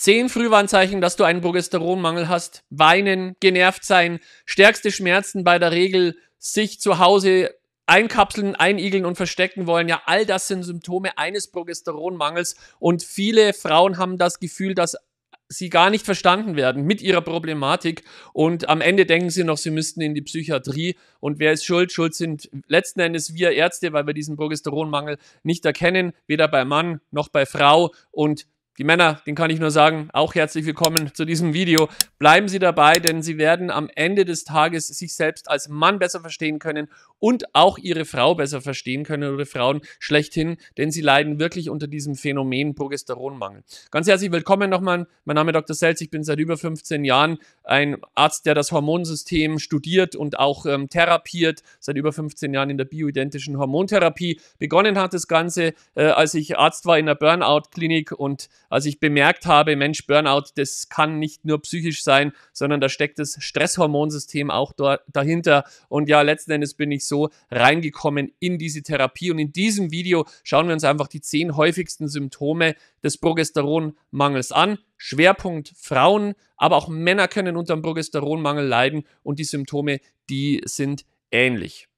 Zehn Frühwarnzeichen, dass du einen Progesteronmangel hast. Weinen, genervt sein, stärkste Schmerzen bei der Regel, sich zu Hause einkapseln, einigeln und verstecken wollen. Ja, all das sind Symptome eines Progesteronmangels. Und viele Frauen haben das Gefühl, dass sie gar nicht verstanden werden mit ihrer Problematik und am Ende denken sie noch, sie müssten in die Psychiatrie und wer ist schuld? Schuld sind letzten Endes wir Ärzte, weil wir diesen Progesteronmangel nicht erkennen, weder bei Mann noch bei Frau und die Männer, den kann ich nur sagen, auch herzlich willkommen zu diesem Video. Bleiben Sie dabei, denn Sie werden am Ende des Tages sich selbst als Mann besser verstehen können und auch Ihre Frau besser verstehen können oder Frauen schlechthin, denn sie leiden wirklich unter diesem Phänomen Progesteronmangel. Ganz herzlich willkommen nochmal. Mein Name ist Dr. Selz, ich bin seit über 15 Jahren ein Arzt, der das Hormonsystem studiert und auch ähm, therapiert, seit über 15 Jahren in der bioidentischen Hormontherapie. Begonnen hat das Ganze, äh, als ich Arzt war in der Burnout-Klinik und als ich bemerkt habe, Mensch, Burnout, das kann nicht nur psychisch sein, sondern da steckt das Stresshormonsystem auch dort dahinter. Und ja, letzten Endes bin ich so reingekommen in diese Therapie. Und in diesem Video schauen wir uns einfach die zehn häufigsten Symptome des Progesteronmangels an. Schwerpunkt Frauen, aber auch Männer können unter dem Progesteronmangel leiden und die Symptome, die sind ähnlich.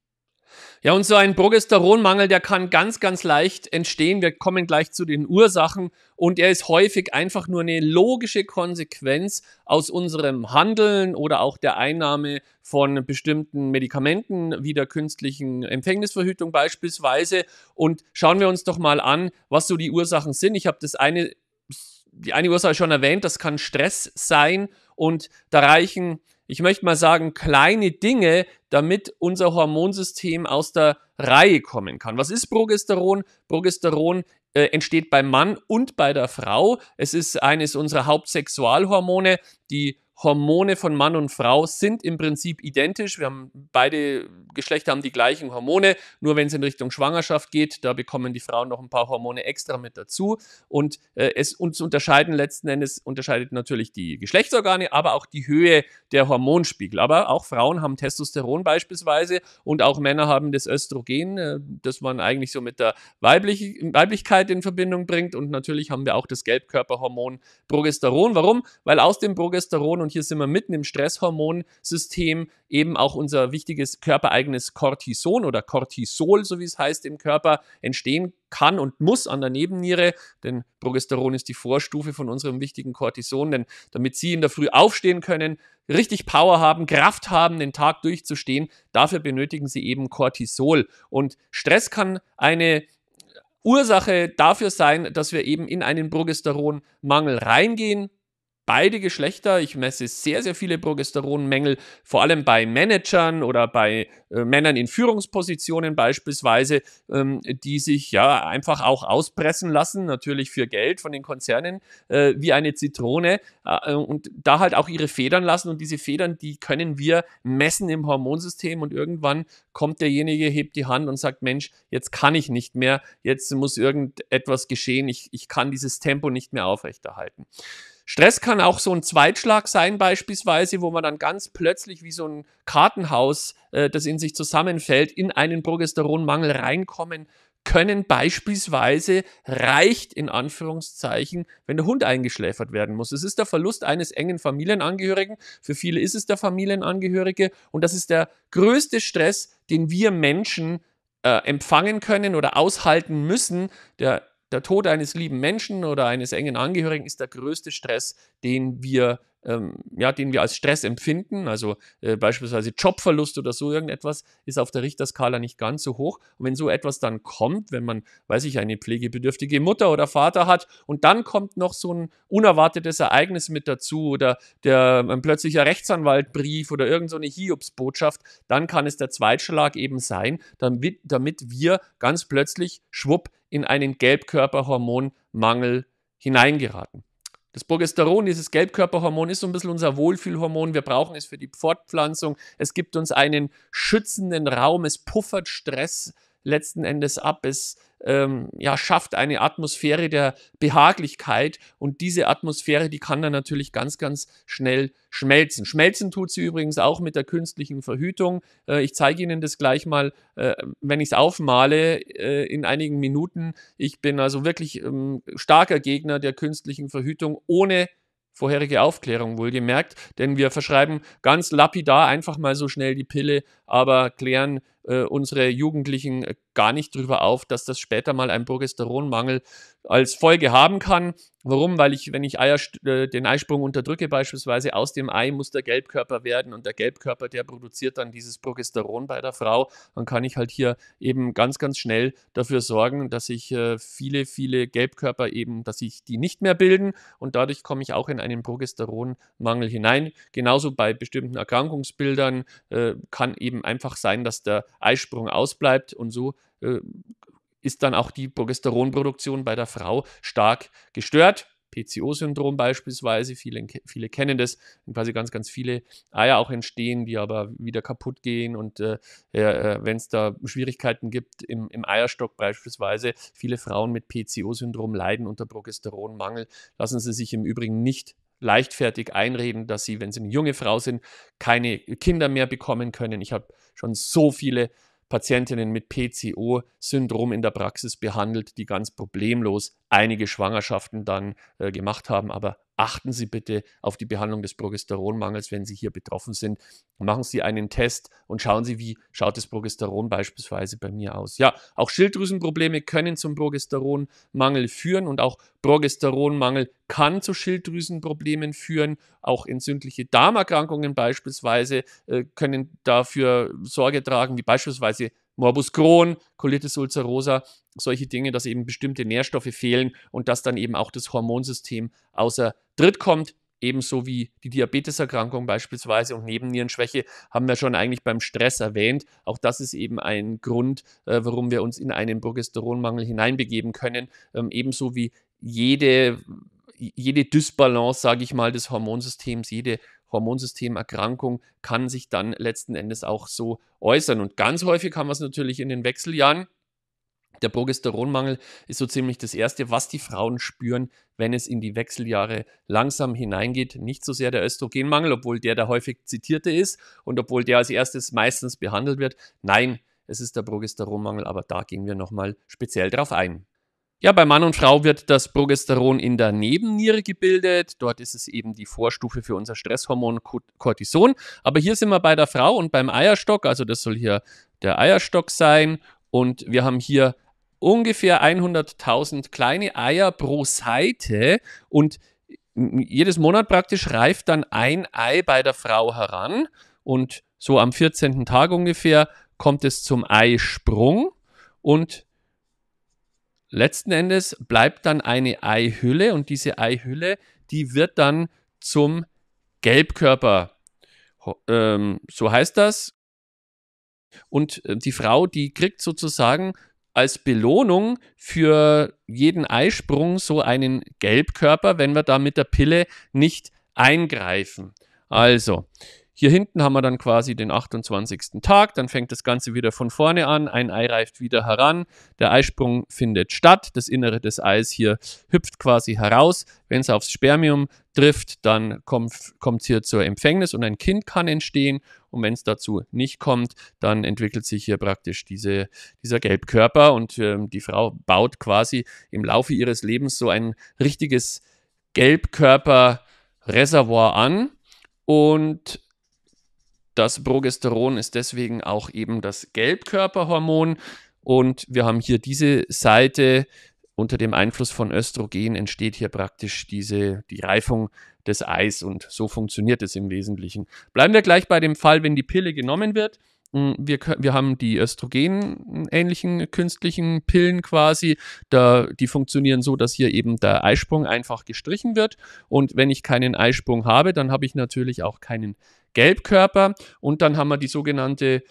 Ja, und so ein Progesteronmangel, der kann ganz, ganz leicht entstehen. Wir kommen gleich zu den Ursachen. Und er ist häufig einfach nur eine logische Konsequenz aus unserem Handeln oder auch der Einnahme von bestimmten Medikamenten, wie der künstlichen Empfängnisverhütung beispielsweise. Und schauen wir uns doch mal an, was so die Ursachen sind. Ich habe das eine, die eine Ursache schon erwähnt, das kann Stress sein. Und da reichen ich möchte mal sagen, kleine Dinge, damit unser Hormonsystem aus der Reihe kommen kann. Was ist Progesteron? Progesteron äh, entsteht beim Mann und bei der Frau. Es ist eines unserer Hauptsexualhormone. Die Hormone von Mann und Frau sind im Prinzip identisch. Wir haben beide Geschlechter haben die gleichen Hormone, nur wenn es in Richtung Schwangerschaft geht, da bekommen die Frauen noch ein paar Hormone extra mit dazu. Und äh, es uns unterscheiden letzten Endes unterscheidet natürlich die Geschlechtsorgane, aber auch die Höhe der Hormonspiegel. Aber auch Frauen haben Testosteron beispielsweise und auch Männer haben das Östrogen, äh, das man eigentlich so mit der Weiblich Weiblichkeit in Verbindung bringt. Und natürlich haben wir auch das Gelbkörperhormon Progesteron. Warum? Weil aus dem Progesteron und hier sind wir mitten im Stresshormonsystem, eben auch unser wichtiges körpereigenes Cortison oder Cortisol, so wie es heißt, im Körper entstehen kann und muss an der Nebenniere, denn Progesteron ist die Vorstufe von unserem wichtigen Cortison, denn damit Sie in der Früh aufstehen können, richtig Power haben, Kraft haben, den Tag durchzustehen, dafür benötigen Sie eben Cortisol. Und Stress kann eine Ursache dafür sein, dass wir eben in einen Progesteronmangel reingehen beide Geschlechter. Ich messe sehr, sehr viele Progesteronmängel, vor allem bei Managern oder bei äh, Männern in Führungspositionen beispielsweise, ähm, die sich ja einfach auch auspressen lassen, natürlich für Geld von den Konzernen, äh, wie eine Zitrone äh, äh, und da halt auch ihre Federn lassen. Und diese Federn, die können wir messen im Hormonsystem und irgendwann kommt derjenige, hebt die Hand und sagt, Mensch, jetzt kann ich nicht mehr, jetzt muss irgendetwas geschehen, ich, ich kann dieses Tempo nicht mehr aufrechterhalten. Stress kann auch so ein Zweitschlag sein, beispielsweise, wo man dann ganz plötzlich wie so ein Kartenhaus, äh, das in sich zusammenfällt, in einen Progesteronmangel reinkommen können. Beispielsweise reicht in Anführungszeichen, wenn der Hund eingeschläfert werden muss. Es ist der Verlust eines engen Familienangehörigen. Für viele ist es der Familienangehörige. Und das ist der größte Stress, den wir Menschen äh, empfangen können oder aushalten müssen. Der der Tod eines lieben Menschen oder eines engen Angehörigen ist der größte Stress, den wir, ähm, ja, den wir als Stress empfinden. Also äh, beispielsweise Jobverlust oder so irgendetwas ist auf der Richterskala nicht ganz so hoch. Und wenn so etwas dann kommt, wenn man, weiß ich, eine pflegebedürftige Mutter oder Vater hat und dann kommt noch so ein unerwartetes Ereignis mit dazu oder der, ein plötzlicher Rechtsanwaltbrief oder irgendeine so Hiobsbotschaft, dann kann es der Zweitschlag eben sein, damit, damit wir ganz plötzlich schwupp in einen Gelbkörperhormonmangel hineingeraten. Das Progesteron, dieses Gelbkörperhormon, ist so ein bisschen unser Wohlfühlhormon. Wir brauchen es für die Fortpflanzung. Es gibt uns einen schützenden Raum. Es puffert Stress letzten Endes ab. Es ähm, ja, schafft eine Atmosphäre der Behaglichkeit und diese Atmosphäre, die kann dann natürlich ganz, ganz schnell schmelzen. Schmelzen tut sie übrigens auch mit der künstlichen Verhütung. Äh, ich zeige Ihnen das gleich mal, äh, wenn ich es aufmale, äh, in einigen Minuten. Ich bin also wirklich ähm, starker Gegner der künstlichen Verhütung ohne vorherige Aufklärung wohlgemerkt, denn wir verschreiben ganz lapidar einfach mal so schnell die Pille, aber klären äh, unsere Jugendlichen äh, gar nicht drüber auf, dass das später mal ein Progesteronmangel als Folge haben kann. Warum? Weil ich, wenn ich Eier, äh, den Eisprung unterdrücke, beispielsweise aus dem Ei muss der Gelbkörper werden und der Gelbkörper, der produziert dann dieses Progesteron bei der Frau. Dann kann ich halt hier eben ganz, ganz schnell dafür sorgen, dass ich äh, viele, viele Gelbkörper eben, dass ich die nicht mehr bilden und dadurch komme ich auch in einen Progesteronmangel hinein. Genauso bei bestimmten Erkrankungsbildern äh, kann eben einfach sein, dass der Eisprung ausbleibt und so äh, ist dann auch die Progesteronproduktion bei der Frau stark gestört. PCO-Syndrom beispielsweise, viele, viele kennen das, wenn quasi ganz, ganz viele Eier auch entstehen, die aber wieder kaputt gehen und äh, äh, wenn es da Schwierigkeiten gibt im, im, Eierstock beispielsweise, viele Frauen mit PCO-Syndrom leiden unter Progesteronmangel, lassen sie sich im Übrigen nicht leichtfertig einreden, dass sie, wenn sie eine junge Frau sind, keine Kinder mehr bekommen können. Ich habe schon so viele Patientinnen mit PCO-Syndrom in der Praxis behandelt, die ganz problemlos einige Schwangerschaften dann äh, gemacht haben, aber achten Sie bitte auf die Behandlung des Progesteronmangels, wenn Sie hier betroffen sind. Machen Sie einen Test und schauen Sie, wie schaut das Progesteron beispielsweise bei mir aus. Ja, auch Schilddrüsenprobleme können zum Progesteronmangel führen und auch Progesteronmangel kann zu Schilddrüsenproblemen führen. Auch entzündliche Darmerkrankungen beispielsweise äh, können dafür Sorge tragen, wie beispielsweise Morbus Crohn, Colitis ulcerosa, solche Dinge, dass eben bestimmte Nährstoffe fehlen und dass dann eben auch das Hormonsystem außer dritt kommt, ebenso wie die Diabeteserkrankung beispielsweise und Nebennierenschwäche haben wir schon eigentlich beim Stress erwähnt. Auch das ist eben ein Grund, äh, warum wir uns in einen Progesteronmangel hineinbegeben können, ähm, ebenso wie jede, jede Dysbalance, sage ich mal, des Hormonsystems, jede Hormonsystemerkrankung kann sich dann letzten Endes auch so äußern. Und ganz häufig haben wir es natürlich in den Wechseljahren. Der Progesteronmangel ist so ziemlich das Erste, was die Frauen spüren, wenn es in die Wechseljahre langsam hineingeht. Nicht so sehr der Östrogenmangel, obwohl der der häufig zitierte ist und obwohl der als erstes meistens behandelt wird. Nein, es ist der Progesteronmangel, aber da gehen wir nochmal speziell drauf ein. Ja, bei Mann und Frau wird das Progesteron in der Nebenniere gebildet. Dort ist es eben die Vorstufe für unser Stresshormon Cortison. Aber hier sind wir bei der Frau und beim Eierstock. Also das soll hier der Eierstock sein. Und wir haben hier ungefähr 100.000 kleine Eier pro Seite und jedes Monat praktisch reift dann ein Ei bei der Frau heran und so am 14. Tag ungefähr kommt es zum Eisprung und letzten Endes bleibt dann eine Eihülle und diese Eihülle, die wird dann zum Gelbkörper. Ähm, so heißt das. Und äh, die Frau, die kriegt sozusagen als Belohnung für jeden Eisprung so einen Gelbkörper, wenn wir da mit der Pille nicht eingreifen. Also, hier hinten haben wir dann quasi den 28. Tag, dann fängt das Ganze wieder von vorne an, ein Ei reift wieder heran, der Eisprung findet statt, das Innere des Eis hier hüpft quasi heraus, wenn es aufs Spermium trifft, dann kommt es hier zur Empfängnis und ein Kind kann entstehen und wenn es dazu nicht kommt, dann entwickelt sich hier praktisch diese, dieser Gelbkörper und ähm, die Frau baut quasi im Laufe ihres Lebens so ein richtiges Gelbkörperreservoir an und das Progesteron ist deswegen auch eben das Gelbkörperhormon. Und wir haben hier diese Seite unter dem Einfluss von Östrogen entsteht hier praktisch diese, die Reifung des Eis und so funktioniert es im Wesentlichen. Bleiben wir gleich bei dem Fall, wenn die Pille genommen wird. Hm, wir, wir haben die östrogenähnlichen künstlichen Pillen quasi. Da, die funktionieren so, dass hier eben der Eisprung einfach gestrichen wird. Und wenn ich keinen Eisprung habe, dann habe ich natürlich auch keinen Gelbkörper. Und dann haben wir die sogenannte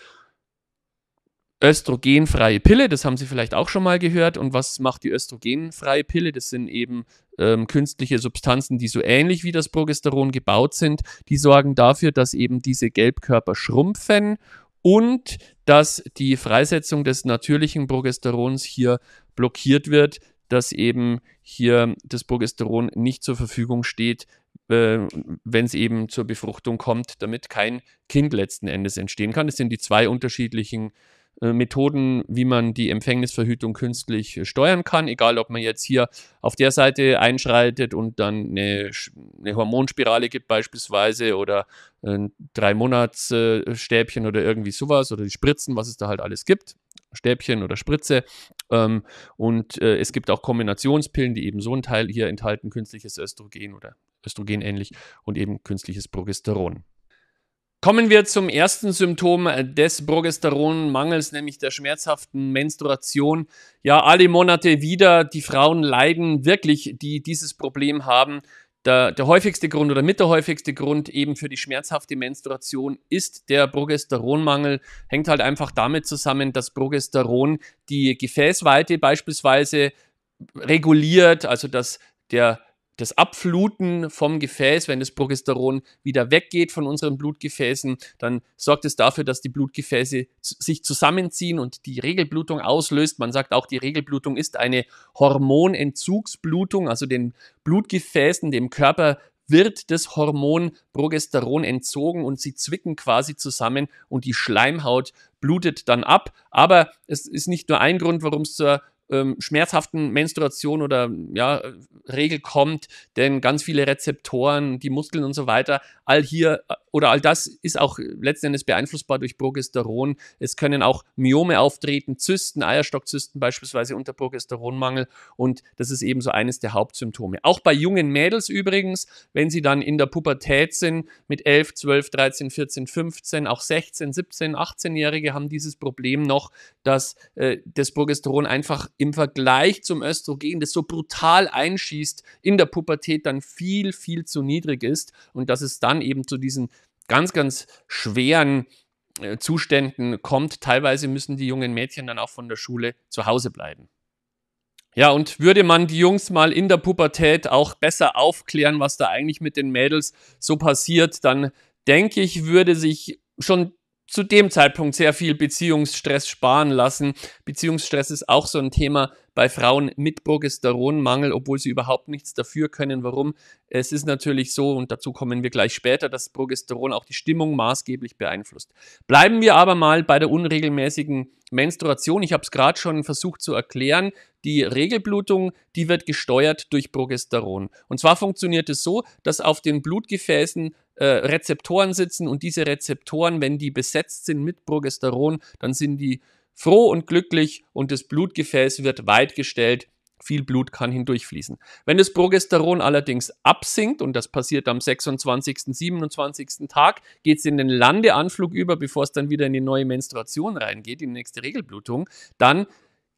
östrogenfreie Pille, das haben Sie vielleicht auch schon mal gehört. Und was macht die östrogenfreie Pille? Das sind eben ähm, künstliche Substanzen, die so ähnlich wie das Progesteron gebaut sind. Die sorgen dafür, dass eben diese Gelbkörper schrumpfen und dass die Freisetzung des natürlichen Progesterons hier blockiert wird, dass eben hier das Progesteron nicht zur Verfügung steht, äh, wenn es eben zur Befruchtung kommt, damit kein Kind letzten Endes entstehen kann. Das sind die zwei unterschiedlichen äh, Methoden, wie man die Empfängnisverhütung künstlich äh, steuern kann, egal ob man jetzt hier auf der Seite einschreitet und dann eine, eine Hormonspirale gibt beispielsweise oder ein Drei-Monats-Stäbchen äh, oder irgendwie sowas oder die Spritzen, was es da halt alles gibt. Stäbchen oder Spritze. Ähm, und es gibt auch Kombinationspillen, die eben so einen Teil hier enthalten, künstliches Östrogen oder Östrogen ähnlich und eben künstliches Progesteron. Kommen wir zum ersten Symptom äh, des Progesteronmangels, nämlich der schmerzhaften Menstruation. Ja, alle Monate wieder, die Frauen leiden wirklich, die dieses Problem haben. Der, der, häufigste Grund oder mit der häufigste Grund eben für die schmerzhafte Menstruation ist der Progesteronmangel. Hängt halt einfach damit zusammen, dass Progesteron die Gefäßweite beispielsweise reguliert, also dass der das Abfluten vom Gefäß, wenn das Progesteron wieder weggeht von unseren Blutgefäßen, dann sorgt es dafür, dass die Blutgefäße sich zusammenziehen und die Regelblutung auslöst. Man sagt auch, die Regelblutung ist eine Hormonentzugsblutung, also den Blutgefäßen, dem Körper wird das Hormon Progesteron entzogen und sie zwicken quasi zusammen und die Schleimhaut blutet dann ab. Aber es ist nicht nur ein Grund, warum es zur ähm, schmerzhaften Menstruation oder ja, Regel kommt, denn ganz viele Rezeptoren, die Muskeln und so weiter, all hier äh, oder all das ist auch letzten Endes beeinflussbar durch Progesteron. Es können auch Myome auftreten, Zysten, Eierstockzysten beispielsweise unter Progesteronmangel und das ist eben so eines der Hauptsymptome. Auch bei jungen Mädels übrigens, wenn sie dann in der Pubertät sind, mit 11, 12, 13, 14, 15, auch 16, 17, 18-Jährige haben dieses Problem noch, dass äh, das Progesteron einfach im Vergleich zum Östrogen, das so brutal einschießt, in der Pubertät dann viel, viel zu niedrig ist und dass es dann eben zu diesen ganz, ganz schweren äh, Zuständen kommt. Teilweise müssen die jungen Mädchen dann auch von der Schule zu Hause bleiben. Ja, und würde man die Jungs mal in der Pubertät auch besser aufklären, was da eigentlich mit den Mädels so passiert, dann denke ich, würde sich schon zu dem Zeitpunkt sehr viel Beziehungsstress sparen lassen. Beziehungsstress ist auch so ein Thema, bei Frauen mit Progesteronmangel, obwohl sie überhaupt nichts dafür können. Warum? Es ist natürlich so, und dazu kommen wir gleich später, dass Progesteron auch die Stimmung maßgeblich beeinflusst. Bleiben wir aber mal bei der unregelmäßigen Menstruation. Ich habe es gerade schon versucht zu erklären. Die Regelblutung, die wird gesteuert durch Progesteron. Und zwar funktioniert es so, dass auf den Blutgefäßen äh, Rezeptoren sitzen und diese Rezeptoren, wenn die besetzt sind mit Progesteron, dann sind die froh und glücklich und das Blutgefäß wird weit gestellt, viel Blut kann hindurchfließen. Wenn das Progesteron allerdings absinkt, und das passiert am 26., 27. Tag, geht es in den Landeanflug über, bevor es dann wieder in die neue Menstruation reingeht, in die nächste Regelblutung, dann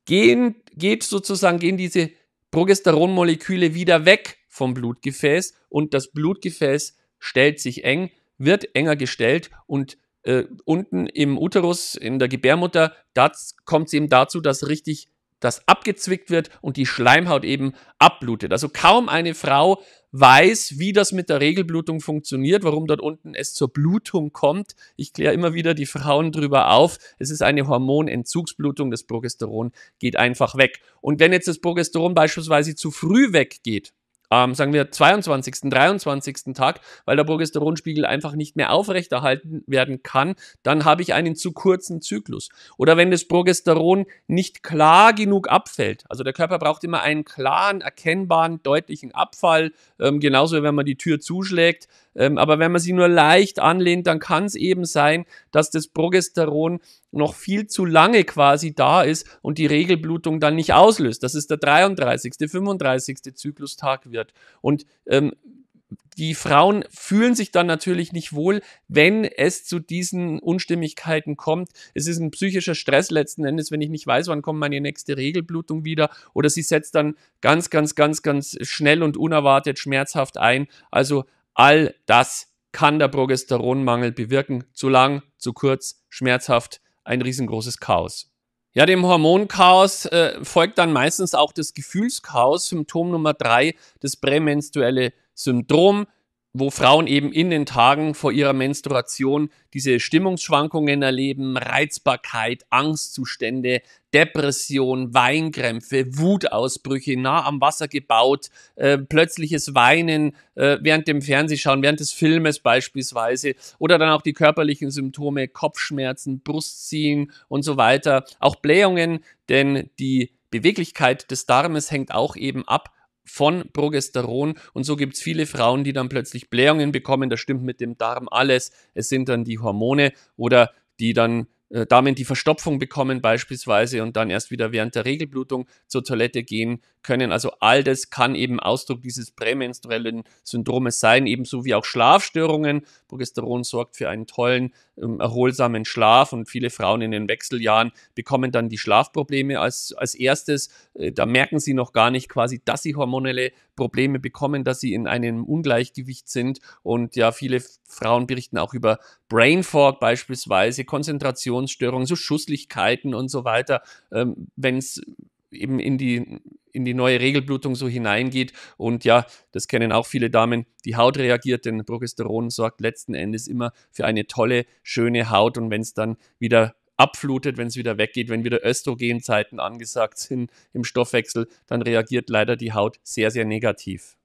gehen, geht sozusagen, gehen diese Progesteronmoleküle wieder weg vom Blutgefäß und das Blutgefäß stellt sich eng, wird enger gestellt und äh, unten im Uterus, in der Gebärmutter, da kommt es eben dazu, dass richtig das abgezwickt wird und die Schleimhaut eben abblutet. Also kaum eine Frau weiß, wie das mit der Regelblutung funktioniert, warum dort unten es zur Blutung kommt. Ich kläre immer wieder die Frauen drüber auf. Es ist eine Hormonentzugsblutung. Das Progesteron geht einfach weg. Und wenn jetzt das Progesteron beispielsweise zu früh weggeht, ähm, sagen wir 22., 23. Tag, weil der Progesteronspiegel einfach nicht mehr aufrechterhalten werden kann, dann habe ich einen zu kurzen Zyklus. Oder wenn das Progesteron nicht klar genug abfällt, also der Körper braucht immer einen klaren, erkennbaren, deutlichen Abfall, ähm, genauso wenn man die Tür zuschlägt, ähm, aber wenn man sie nur leicht anlehnt, dann kann es eben sein, dass das Progesteron noch viel zu lange quasi da ist und die Regelblutung dann nicht auslöst, dass es der 33., 35. Zyklustag wird. Und ähm, die Frauen fühlen sich dann natürlich nicht wohl, wenn es zu diesen Unstimmigkeiten kommt. Es ist ein psychischer Stress letzten Endes, wenn ich nicht weiß, wann kommt meine nächste Regelblutung wieder oder sie setzt dann ganz, ganz, ganz, ganz schnell und unerwartet schmerzhaft ein. Also all das kann der Progesteronmangel bewirken. Zu lang, zu kurz, schmerzhaft, ein riesengroßes Chaos. Ja, dem Hormonchaos äh, folgt dann meistens auch das Gefühlschaos. Symptom Nummer drei, das prämenstruelle Syndrom wo Frauen eben in den Tagen vor ihrer Menstruation diese Stimmungsschwankungen erleben, Reizbarkeit, Angstzustände, Depression, Weinkrämpfe, Wutausbrüche, nah am Wasser gebaut, äh, plötzliches Weinen äh, während dem Fernsehschauen, während des Filmes beispielsweise oder dann auch die körperlichen Symptome, Kopfschmerzen, Brustziehen und so weiter, auch Blähungen, denn die Beweglichkeit des Darmes hängt auch eben ab von Progesteron. Und so gibt es viele Frauen, die dann plötzlich Blähungen bekommen. Das stimmt mit dem Darm alles. Es sind dann die Hormone oder die dann äh, Damen, die Verstopfung bekommen beispielsweise und dann erst wieder während der Regelblutung zur Toilette gehen können. Also all das kann eben Ausdruck dieses prämenstruellen Syndromes sein, ebenso wie auch Schlafstörungen. Progesteron sorgt für einen tollen, ähm, erholsamen Schlaf und viele Frauen in den Wechseljahren bekommen dann die Schlafprobleme als, als erstes. Äh, da merken sie noch gar nicht quasi, dass sie hormonelle Probleme bekommen, dass sie in einem Ungleichgewicht sind. Und ja, viele Frauen berichten auch über Brain Fog beispielsweise, Konzentrationsstörungen, so Schusslichkeiten und so weiter, ähm, wenn es eben in die, in die neue Regelblutung so hineingeht. Und ja, das kennen auch viele Damen. Die Haut reagiert, denn Progesteron sorgt letzten Endes immer für eine tolle, schöne Haut. Und wenn es dann wieder abflutet, wenn es wieder weggeht. Wenn wieder Östrogenzeiten angesagt sind im Stoffwechsel, dann reagiert leider die Haut sehr, sehr negativ.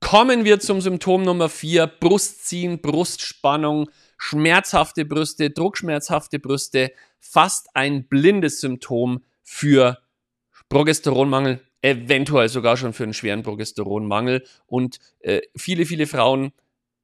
Kommen wir zum Symptom Nummer 4, Brustziehen, Brustspannung, schmerzhafte Brüste, druckschmerzhafte Brüste, fast ein blindes Symptom für Progesteronmangel, eventuell sogar schon für einen schweren Progesteronmangel. Und äh, viele, viele Frauen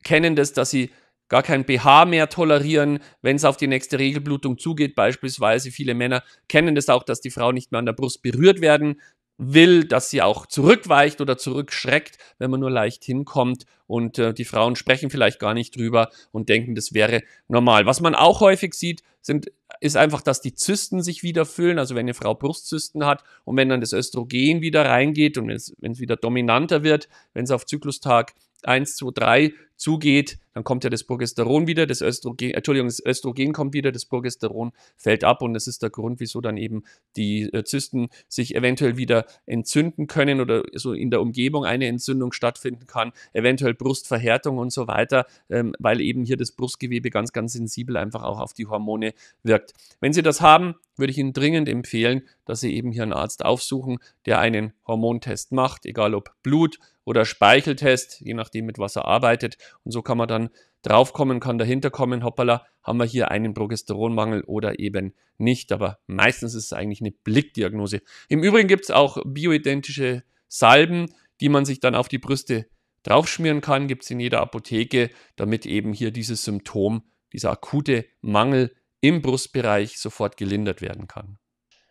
kennen das, dass sie gar kein BH mehr tolerieren, wenn es auf die nächste Regelblutung zugeht. Beispielsweise viele Männer kennen das auch, dass die Frau nicht mehr an der Brust berührt werden will, dass sie auch zurückweicht oder zurückschreckt, wenn man nur leicht hinkommt. Und äh, die Frauen sprechen vielleicht gar nicht drüber und denken, das wäre normal. Was man auch häufig sieht, sind, ist einfach, dass die Zysten sich wieder füllen. Also wenn eine Frau Brustzysten hat und wenn dann das Östrogen wieder reingeht und wenn es wieder dominanter wird, wenn es auf Zyklustag 1, 2, 3 zugeht, dann kommt ja das Progesteron wieder, das Östrogen, Entschuldigung, das Östrogen kommt wieder, das Progesteron fällt ab und das ist der Grund, wieso dann eben die äh, Zysten sich eventuell wieder entzünden können oder so in der Umgebung eine Entzündung stattfinden kann, eventuell Brustverhärtung und so weiter, ähm, weil eben hier das Brustgewebe ganz, ganz sensibel einfach auch auf die Hormone wirkt. Wenn Sie das haben, würde ich Ihnen dringend empfehlen, dass Sie eben hier einen Arzt aufsuchen, der einen Hormontest macht, egal ob Blut, oder Speicheltest, je nachdem, mit was er arbeitet. Und so kann man dann draufkommen, kann dahinter kommen, hoppala, haben wir hier einen Progesteronmangel oder eben nicht. Aber meistens ist es eigentlich eine Blickdiagnose. Im Übrigen gibt es auch bioidentische Salben, die man sich dann auf die Brüste draufschmieren kann, gibt es in jeder Apotheke, damit eben hier dieses Symptom, dieser akute Mangel im Brustbereich sofort gelindert werden kann.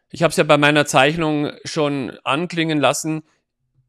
Ich habe es ja bei meiner Zeichnung schon anklingen lassen.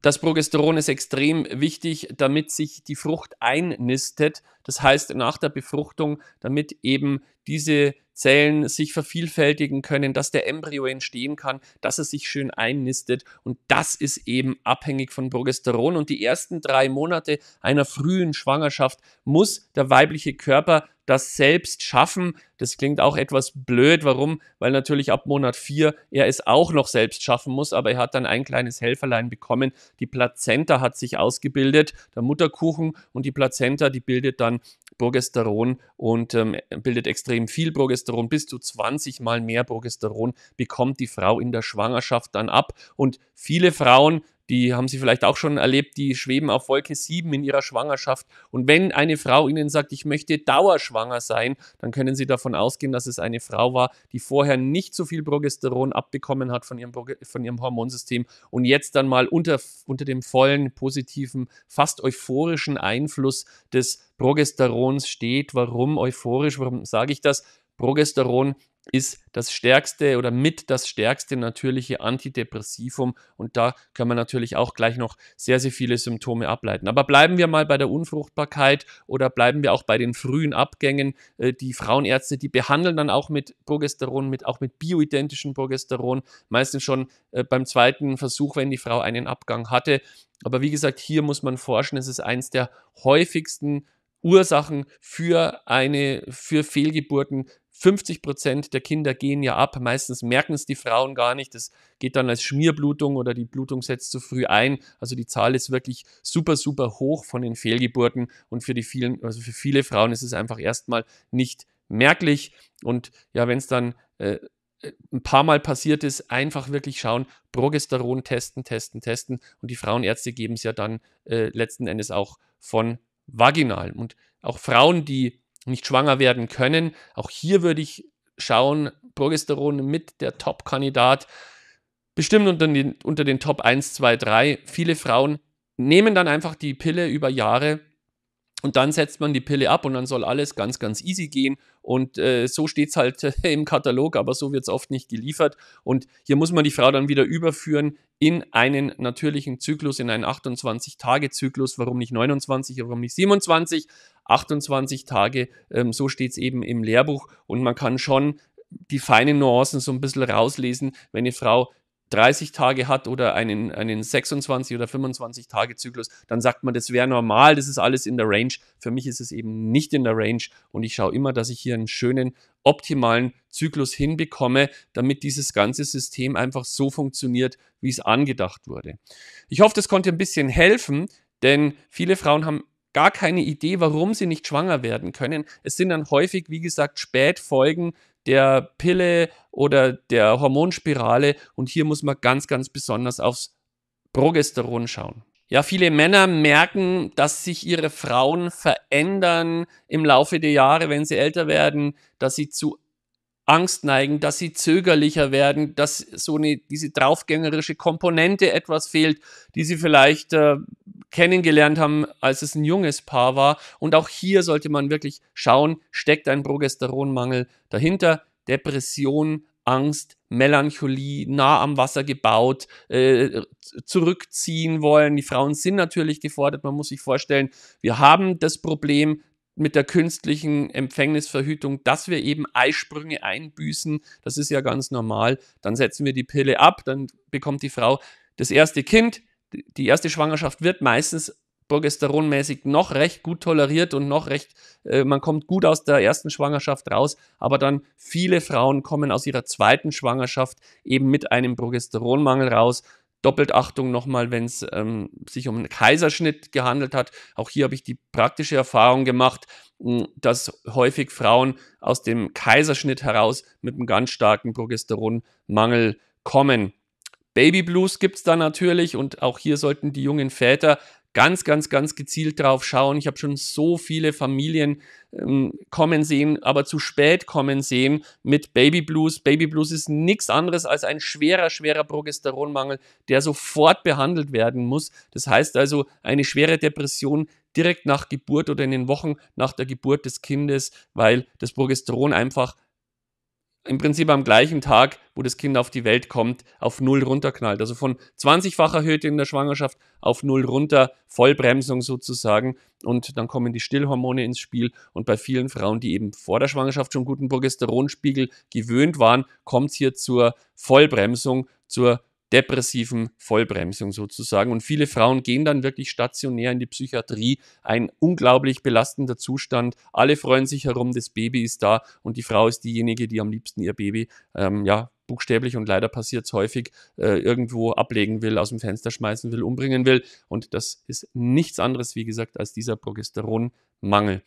Das Progesteron ist extrem wichtig, damit sich die Frucht einnistet. Das heißt, nach der Befruchtung, damit eben diese Zellen sich vervielfältigen können, dass der Embryo entstehen kann, dass er sich schön einnistet. Und das ist eben abhängig von Progesteron. Und die ersten drei Monate einer frühen Schwangerschaft muss der weibliche Körper das selbst schaffen. Das klingt auch etwas blöd. Warum? Weil natürlich ab Monat vier er es auch noch selbst schaffen muss, aber er hat dann ein kleines Helferlein bekommen. Die Plazenta hat sich ausgebildet, der Mutterkuchen und die Plazenta, die bildet dann Progesteron und ähm, bildet extrem viel Progesteron. Bis zu 20 mal mehr Progesteron bekommt die Frau in der Schwangerschaft dann ab. Und viele Frauen die haben Sie vielleicht auch schon erlebt, die schweben auf Wolke 7 in ihrer Schwangerschaft. Und wenn eine Frau Ihnen sagt, ich möchte dauerschwanger sein, dann können Sie davon ausgehen, dass es eine Frau war, die vorher nicht so viel Progesteron abbekommen hat von ihrem, von ihrem Hormonsystem und jetzt dann mal unter, unter dem vollen, positiven, fast euphorischen Einfluss des Progesterons steht. Warum euphorisch? Warum sage ich das? Progesteron ist das stärkste oder mit das stärkste natürliche Antidepressivum und da können wir natürlich auch gleich noch sehr, sehr viele Symptome ableiten. Aber bleiben wir mal bei der Unfruchtbarkeit oder bleiben wir auch bei den frühen Abgängen. Äh, die Frauenärzte, die behandeln dann auch mit Progesteron, mit, auch mit bioidentischem Progesteron, meistens schon äh, beim zweiten Versuch, wenn die Frau einen Abgang hatte. Aber wie gesagt, hier muss man forschen, es ist eines der häufigsten Ursachen für eine, für Fehlgeburten, 50 Prozent der Kinder gehen ja ab. Meistens merken es die Frauen gar nicht. Das geht dann als Schmierblutung oder die Blutung setzt zu früh ein. Also die Zahl ist wirklich super, super hoch von den Fehlgeburten. Und für die vielen, also für viele Frauen ist es einfach erstmal nicht merklich. Und ja, wenn es dann äh, äh, ein paar Mal passiert ist, einfach wirklich schauen, Progesteron testen, testen, testen. Und die Frauenärzte geben es ja dann äh, letzten Endes auch von vaginal. Und auch Frauen, die nicht schwanger werden können. Auch hier würde ich schauen, Progesteron mit der Top-Kandidat, bestimmt unter den, unter den Top 1, 2, 3. Viele Frauen nehmen dann einfach die Pille über Jahre und dann setzt man die Pille ab und dann soll alles ganz, ganz easy gehen. Und äh, so steht es halt im Katalog, aber so wird es oft nicht geliefert. Und hier muss man die Frau dann wieder überführen in einen natürlichen Zyklus, in einen 28-Tage-Zyklus. Warum nicht 29, warum nicht 27? 28 Tage, ähm, so steht es eben im Lehrbuch. Und man kann schon die feinen Nuancen so ein bisschen rauslesen, wenn eine Frau 30 Tage hat oder einen, einen 26 oder 25 Tage Zyklus, dann sagt man, das wäre normal, das ist alles in der Range. Für mich ist es eben nicht in der Range und ich schaue immer, dass ich hier einen schönen, optimalen Zyklus hinbekomme, damit dieses ganze System einfach so funktioniert, wie es angedacht wurde. Ich hoffe, das konnte ein bisschen helfen, denn viele Frauen haben gar keine Idee, warum sie nicht schwanger werden können. Es sind dann häufig, wie gesagt, Spätfolgen der Pille oder der Hormonspirale. Und hier muss man ganz, ganz besonders aufs Progesteron schauen. Ja, viele Männer merken, dass sich ihre Frauen verändern im Laufe der Jahre, wenn sie älter werden, dass sie zu Angst neigen, dass sie zögerlicher werden, dass so eine, diese draufgängerische Komponente etwas fehlt, die sie vielleicht äh, kennengelernt haben, als es ein junges Paar war. Und auch hier sollte man wirklich schauen, steckt ein Progesteronmangel dahinter? Depression, Angst, Melancholie, nah am Wasser gebaut, äh, zurückziehen wollen. Die Frauen sind natürlich gefordert. Man muss sich vorstellen, wir haben das Problem, mit der künstlichen Empfängnisverhütung, dass wir eben Eisprünge einbüßen. Das ist ja ganz normal. Dann setzen wir die Pille ab, dann bekommt die Frau das erste Kind. Die erste Schwangerschaft wird meistens progesteronmäßig noch recht gut toleriert und noch recht, äh, man kommt gut aus der ersten Schwangerschaft raus, aber dann viele Frauen kommen aus ihrer zweiten Schwangerschaft eben mit einem Progesteronmangel raus. Doppelt Achtung nochmal, wenn es ähm, sich um einen Kaiserschnitt gehandelt hat. Auch hier habe ich die praktische Erfahrung gemacht, hm, dass häufig Frauen aus dem Kaiserschnitt heraus mit einem ganz starken Progesteronmangel kommen. Baby Blues gibt es da natürlich und auch hier sollten die jungen Väter ganz, ganz, ganz gezielt drauf schauen. Ich habe schon so viele Familien ähm, kommen sehen, aber zu spät kommen sehen mit Baby Blues. Baby Blues ist nichts anderes als ein schwerer, schwerer Progesteronmangel, der sofort behandelt werden muss. Das heißt also, eine schwere Depression direkt nach Geburt oder in den Wochen nach der Geburt des Kindes, weil das Progesteron einfach im Prinzip am gleichen Tag, wo das Kind auf die Welt kommt, auf null runterknallt. Also von 20-fach erhöht in der Schwangerschaft auf null runter, Vollbremsung sozusagen. Und dann kommen die Stillhormone ins Spiel. Und bei vielen Frauen, die eben vor der Schwangerschaft schon guten Progesteronspiegel gewöhnt waren, kommt es hier zur Vollbremsung, zur depressiven Vollbremsung sozusagen. Und viele Frauen gehen dann wirklich stationär in die Psychiatrie. Ein unglaublich belastender Zustand. Alle freuen sich herum, das Baby ist da und die Frau ist diejenige, die am liebsten ihr Baby ähm, ja, buchstäblich und leider passiert es häufig, äh, irgendwo ablegen will, aus dem Fenster schmeißen will, umbringen will. Und das ist nichts anderes, wie gesagt, als dieser Progesteronmangel.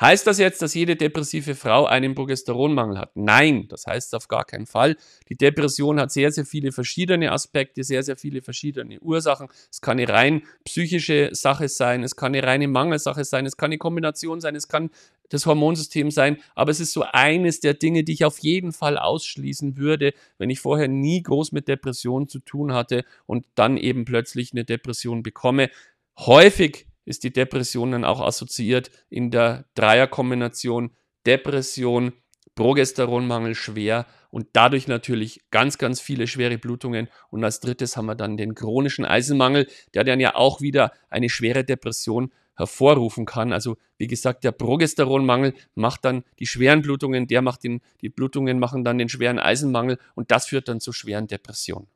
Heißt das jetzt, dass jede depressive Frau einen Progesteronmangel hat? Nein, das heißt auf gar keinen Fall. Die Depression hat sehr, sehr viele verschiedene Aspekte, sehr, sehr viele verschiedene Ursachen. Es kann eine rein psychische Sache sein, es kann eine reine Mangelsache sein, es kann eine Kombination sein, es kann das Hormonsystem sein, aber es ist so eines der Dinge, die ich auf jeden Fall ausschließen würde, wenn ich vorher nie groß mit Depressionen zu tun hatte und dann eben plötzlich eine Depression bekomme. Häufig ist die Depression dann auch assoziiert in der Dreierkombination Depression, Progesteronmangel schwer und dadurch natürlich ganz, ganz viele schwere Blutungen. Und als drittes haben wir dann den chronischen Eisenmangel, der dann ja auch wieder eine schwere Depression hervorrufen kann. Also wie gesagt, der Progesteronmangel macht dann die schweren Blutungen, der macht den, die Blutungen machen dann den schweren Eisenmangel und das führt dann zu schweren Depressionen.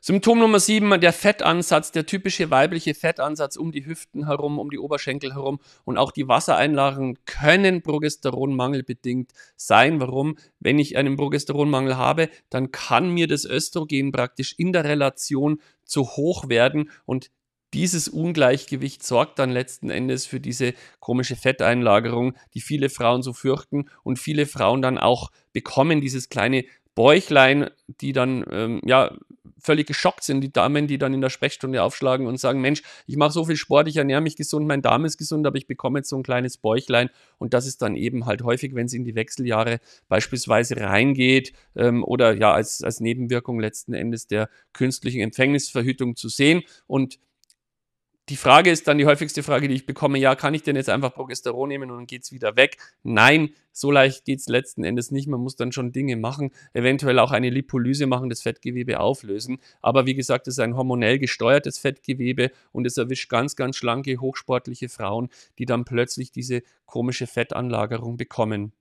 Symptom Nummer 7, der Fettansatz, der typische weibliche Fettansatz um die Hüften herum, um die Oberschenkel herum und auch die Wassereinlagen können Progesteronmangel bedingt sein. Warum? Wenn ich einen Progesteronmangel habe, dann kann mir das Östrogen praktisch in der Relation zu hoch werden und dieses Ungleichgewicht sorgt dann letzten Endes für diese komische Fetteinlagerung, die viele Frauen so fürchten und viele Frauen dann auch bekommen, dieses kleine Bäuchlein, die dann ähm, ja völlig geschockt sind, die Damen, die dann in der Sprechstunde aufschlagen und sagen, Mensch, ich mache so viel Sport, ich ernähre mich gesund, mein Darm ist gesund, aber ich bekomme jetzt so ein kleines Bäuchlein. Und das ist dann eben halt häufig, wenn es in die Wechseljahre beispielsweise reingeht ähm, oder ja als, als Nebenwirkung letzten Endes der künstlichen Empfängnisverhütung zu sehen. Und die Frage ist dann die häufigste Frage, die ich bekomme, ja, kann ich denn jetzt einfach Progesteron nehmen und dann geht es wieder weg? Nein, so leicht geht es letzten Endes nicht. Man muss dann schon Dinge machen, eventuell auch eine Lipolyse machen, das Fettgewebe auflösen. Aber wie gesagt, es ist ein hormonell gesteuertes Fettgewebe und es erwischt ganz, ganz schlanke, hochsportliche Frauen, die dann plötzlich diese komische Fettanlagerung bekommen.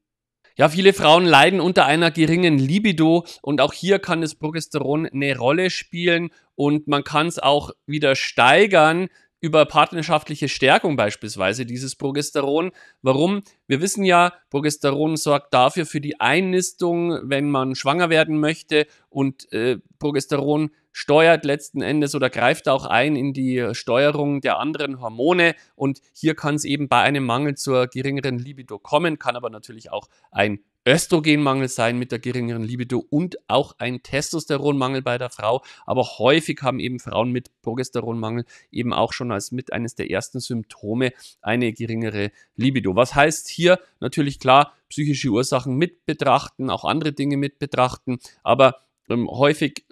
Ja, viele Frauen leiden unter einer geringen Libido und auch hier kann das Progesteron eine Rolle spielen und man kann es auch wieder steigern, über partnerschaftliche Stärkung beispielsweise, dieses Progesteron. Warum? Wir wissen ja, Progesteron sorgt dafür für die Einnistung, wenn man schwanger werden möchte und äh, Progesteron steuert letzten Endes oder greift auch ein in die Steuerung der anderen Hormone. Und hier kann es eben bei einem Mangel zur geringeren Libido kommen, kann aber natürlich auch ein Östrogenmangel sein mit der geringeren Libido und auch ein Testosteronmangel bei der Frau. Aber häufig haben eben Frauen mit Progesteronmangel eben auch schon als mit eines der ersten Symptome eine geringere Libido. Was heißt hier natürlich klar, psychische Ursachen mit betrachten, auch andere Dinge mit betrachten, aber ähm, häufig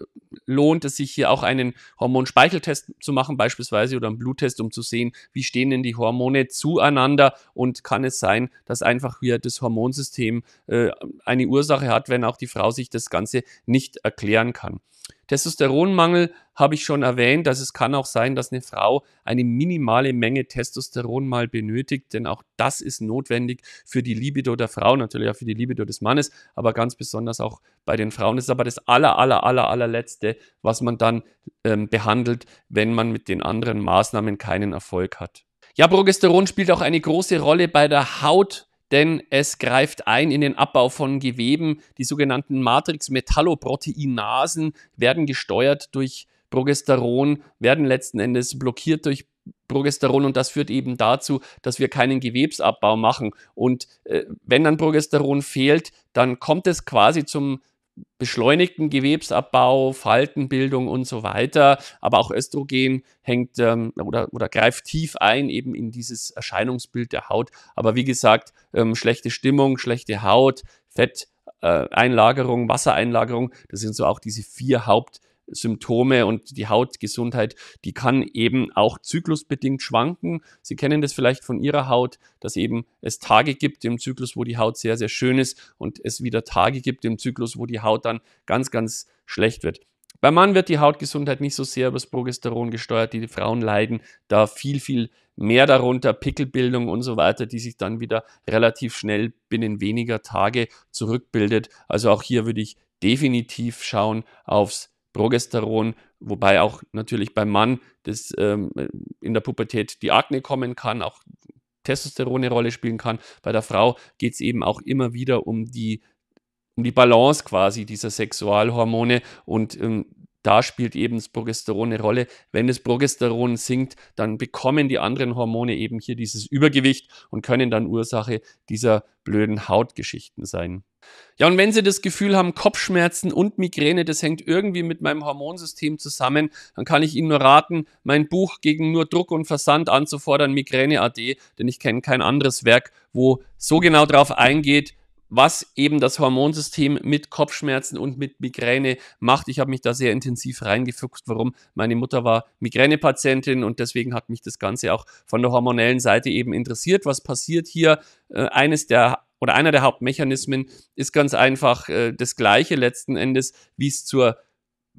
lohnt es sich hier auch einen Hormonspeicheltest zu machen, beispielsweise oder einen Bluttest, um zu sehen, wie stehen denn die Hormone zueinander und kann es sein, dass einfach hier das Hormonsystem äh, eine Ursache hat, wenn auch die Frau sich das Ganze nicht erklären kann. Testosteronmangel habe ich schon erwähnt, dass es kann auch sein, dass eine Frau eine minimale Menge Testosteron mal benötigt, denn auch das ist notwendig für die Libido der Frau, natürlich auch für die Libido des Mannes, aber ganz besonders auch bei den Frauen. Das ist aber das aller, aller, aller, allerletzte, was man dann ähm, behandelt, wenn man mit den anderen Maßnahmen keinen Erfolg hat. Ja, Progesteron spielt auch eine große Rolle bei der Haut denn es greift ein in den Abbau von Geweben. Die sogenannten Matrix-Metalloproteinasen werden gesteuert durch Progesteron, werden letzten Endes blockiert durch Progesteron und das führt eben dazu, dass wir keinen Gewebsabbau machen. Und äh, wenn dann Progesteron fehlt, dann kommt es quasi zum beschleunigten Gewebsabbau, Faltenbildung und so weiter. Aber auch Östrogen hängt ähm, oder, oder greift tief ein eben in dieses Erscheinungsbild der Haut. Aber wie gesagt, ähm, schlechte Stimmung, schlechte Haut, Fetteinlagerung, äh, Wassereinlagerung, das sind so auch diese vier Haupt- Symptome und die Hautgesundheit, die kann eben auch zyklusbedingt schwanken. Sie kennen das vielleicht von Ihrer Haut, dass eben es Tage gibt im Zyklus, wo die Haut sehr, sehr schön ist und es wieder Tage gibt im Zyklus, wo die Haut dann ganz, ganz schlecht wird. Beim Mann wird die Hautgesundheit nicht so sehr über das Progesteron gesteuert. Die Frauen leiden da viel, viel mehr darunter, Pickelbildung und so weiter, die sich dann wieder relativ schnell binnen weniger Tage zurückbildet. Also auch hier würde ich definitiv schauen aufs Progesteron, wobei auch natürlich beim Mann das ähm, äh, in der Pubertät die Akne kommen kann, auch Testosteron eine Rolle spielen kann. Bei der Frau geht es eben auch immer wieder um die, um die Balance quasi dieser Sexualhormone und ähm, da spielt eben das Progesteron eine Rolle. Wenn das Progesteron sinkt, dann bekommen die anderen Hormone eben hier dieses Übergewicht und können dann Ursache dieser blöden Hautgeschichten sein. Ja, und wenn Sie das Gefühl haben, Kopfschmerzen und Migräne, das hängt irgendwie mit meinem Hormonsystem zusammen, dann kann ich Ihnen nur raten, mein Buch gegen nur Druck und Versand anzufordern, Migräne AD, denn ich kenne kein anderes Werk, wo so genau darauf eingeht, was eben das Hormonsystem mit Kopfschmerzen und mit Migräne macht. Ich habe mich da sehr intensiv reingefuchst, warum meine Mutter war Migränepatientin und deswegen hat mich das Ganze auch von der hormonellen Seite eben interessiert. Was passiert hier? Äh, eines der oder einer der Hauptmechanismen ist ganz einfach äh, das gleiche letzten Endes, wie es zur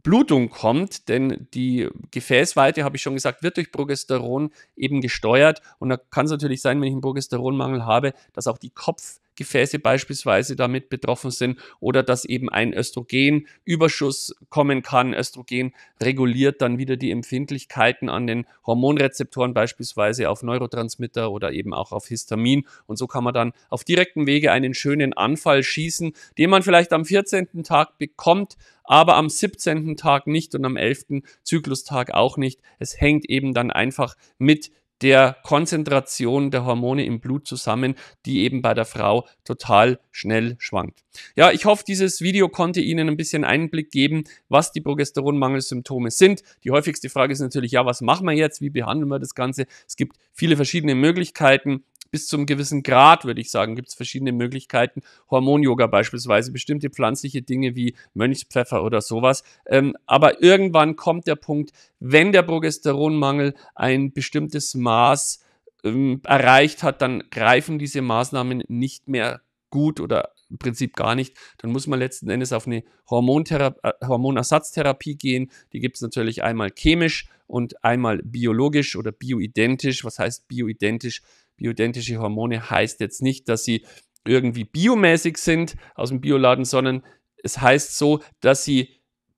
Blutung kommt, denn die Gefäßweite, habe ich schon gesagt, wird durch Progesteron eben gesteuert. Und da kann es natürlich sein, wenn ich einen Progesteronmangel habe, dass auch die Kopf- Gefäße beispielsweise damit betroffen sind oder dass eben ein Östrogenüberschuss kommen kann. Östrogen reguliert dann wieder die Empfindlichkeiten an den Hormonrezeptoren beispielsweise auf Neurotransmitter oder eben auch auf Histamin und so kann man dann auf direktem Wege einen schönen Anfall schießen, den man vielleicht am 14. Tag bekommt, aber am 17. Tag nicht und am 11. Zyklustag auch nicht. Es hängt eben dann einfach mit der Konzentration der Hormone im Blut zusammen, die eben bei der Frau total schnell schwankt. Ja, ich hoffe, dieses Video konnte Ihnen ein bisschen Einblick geben, was die Progesteronmangelsymptome sind. Die häufigste Frage ist natürlich, ja, was machen wir jetzt? Wie behandeln wir das Ganze? Es gibt viele verschiedene Möglichkeiten bis zum gewissen Grad, würde ich sagen, gibt es verschiedene Möglichkeiten. Hormon-Yoga beispielsweise, bestimmte pflanzliche Dinge wie Mönchspfeffer oder sowas. Ähm, aber irgendwann kommt der Punkt, wenn der Progesteronmangel ein bestimmtes Maß ähm, erreicht hat, dann greifen diese Maßnahmen nicht mehr gut oder im Prinzip gar nicht, dann muss man letzten Endes auf eine äh, Hormonersatztherapie gehen. Die gibt es natürlich einmal chemisch und einmal biologisch oder bioidentisch. Was heißt bioidentisch? Bioidentische Hormone heißt jetzt nicht, dass sie irgendwie biomäßig sind aus dem Bioladen, sondern es heißt so, dass sie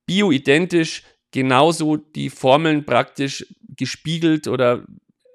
bioidentisch genauso die Formeln praktisch gespiegelt oder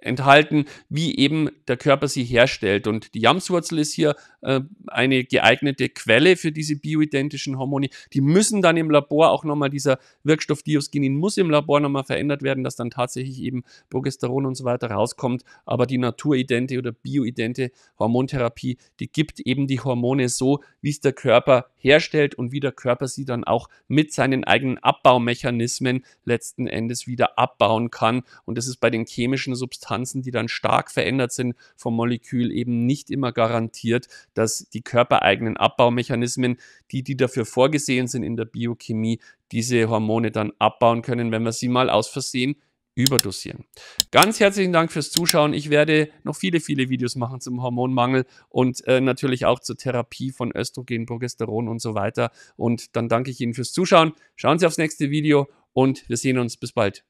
enthalten, wie eben der Körper sie herstellt. Und die Jamswurzel ist hier äh, eine geeignete Quelle für diese bioidentischen Hormone. Die müssen dann im Labor auch nochmal, dieser Wirkstoff Diosgenin muss im Labor nochmal verändert werden, dass dann tatsächlich eben Progesteron und so weiter rauskommt. Aber die naturidente oder bioidente Hormontherapie, die gibt eben die Hormone so, wie es der Körper herstellt und wie der Körper sie dann auch mit seinen eigenen Abbaumechanismen letzten Endes wieder abbauen kann. Und das ist bei den chemischen Substanzen, die dann stark verändert sind vom Molekül, eben nicht immer garantiert dass die körpereigenen Abbaumechanismen, die, die dafür vorgesehen sind in der Biochemie, diese Hormone dann abbauen können, wenn wir sie mal aus Versehen überdosieren. Ganz herzlichen Dank fürs Zuschauen. Ich werde noch viele, viele Videos machen zum Hormonmangel und äh, natürlich auch zur Therapie von Östrogen, Progesteron und so weiter. Und dann danke ich Ihnen fürs Zuschauen. Schauen Sie aufs nächste Video und wir sehen uns. Bis bald.